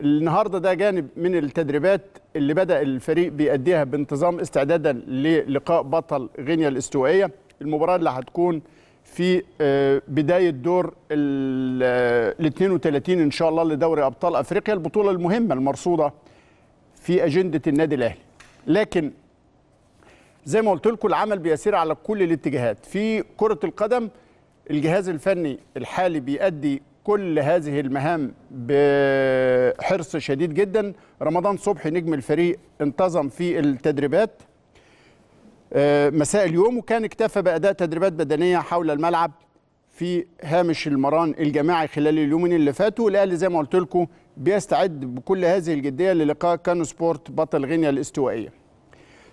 النهارده ده جانب من التدريبات اللي بدا الفريق بيأديها بانتظام استعدادا للقاء بطل غينيا الاستوائيه المباراه اللي هتكون في آه، بدايه دور ال 32 آه، ان شاء الله لدوري ابطال افريقيا البطوله المهمه المرصوده في اجنده النادي الاهلي لكن زي ما قلت لكم العمل بيسير على كل الاتجاهات في كره القدم الجهاز الفني الحالي بيأدي كل هذه المهام بحرص شديد جدا رمضان صبحي نجم الفريق انتظم في التدريبات آه، مساء اليوم وكان اكتفى بأداء تدريبات بدنية حول الملعب في هامش المران الجماعي خلال اليومين اللي فاتوا الاهلي زي ما قلت لكم بيستعد بكل هذه الجديه للقاء كانو سبورت بطل غينيا الاستوائيه.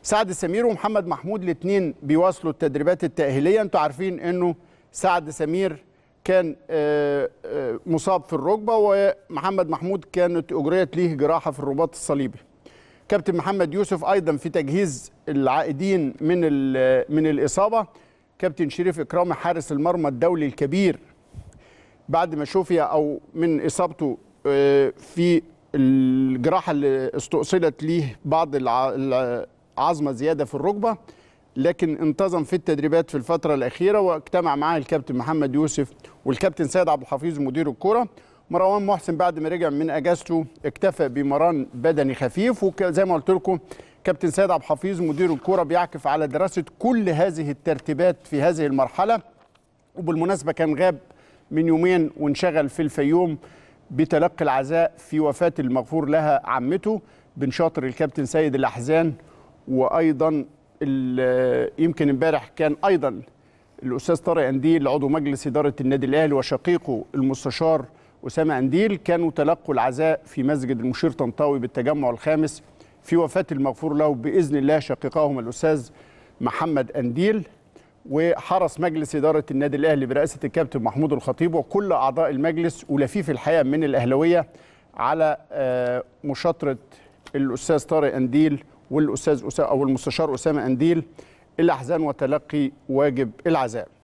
سعد سمير ومحمد محمود الاثنين بيواصلوا التدريبات التاهيليه انتوا عارفين انه سعد سمير كان آه، آه، مصاب في الركبه ومحمد محمود كانت اجريت ليه جراحه في الرباط الصليبي كابتن محمد يوسف ايضا في تجهيز العائدين من من الاصابه كابتن شريف اكرامي حارس المرمى الدولي الكبير بعد ما شفي او من اصابته آه، في الجراحه اللي استؤصلت ليه بعض العظمه زياده في الركبه لكن انتظم في التدريبات في الفتره الاخيره واجتمع معاه الكابتن محمد يوسف والكابتن سيد عبد الحفيظ مدير الكره مروان محسن بعد ما رجع من اجازته اكتفى بمران بدني خفيف وزي ما قلت لكم كابتن سيد عبد الحفيظ مدير الكره بيعكف على دراسه كل هذه الترتيبات في هذه المرحله وبالمناسبه كان غاب من يومين وانشغل في الفيوم بتلقي العزاء في وفاه المغفور لها عمته بن شاطر الكابتن سيد الاحزان وايضا يمكن امبارح كان ايضا الاستاذ طارق انديل عضو مجلس اداره النادي الاهلي وشقيقه المستشار اسامه انديل كانوا تلقوا العزاء في مسجد المشير طنطاوي بالتجمع الخامس في وفاه المغفور له باذن الله شقيقهما الاستاذ محمد انديل وحرس مجلس اداره النادي الاهلي برئاسه الكابتن محمود الخطيب وكل اعضاء المجلس ولفيف الحياه من الاهلاويه على آه، مشاطره الاستاذ طارق انديل والاستاذ او المستشار اسامه انديل الاحزان وتلقي واجب العزاء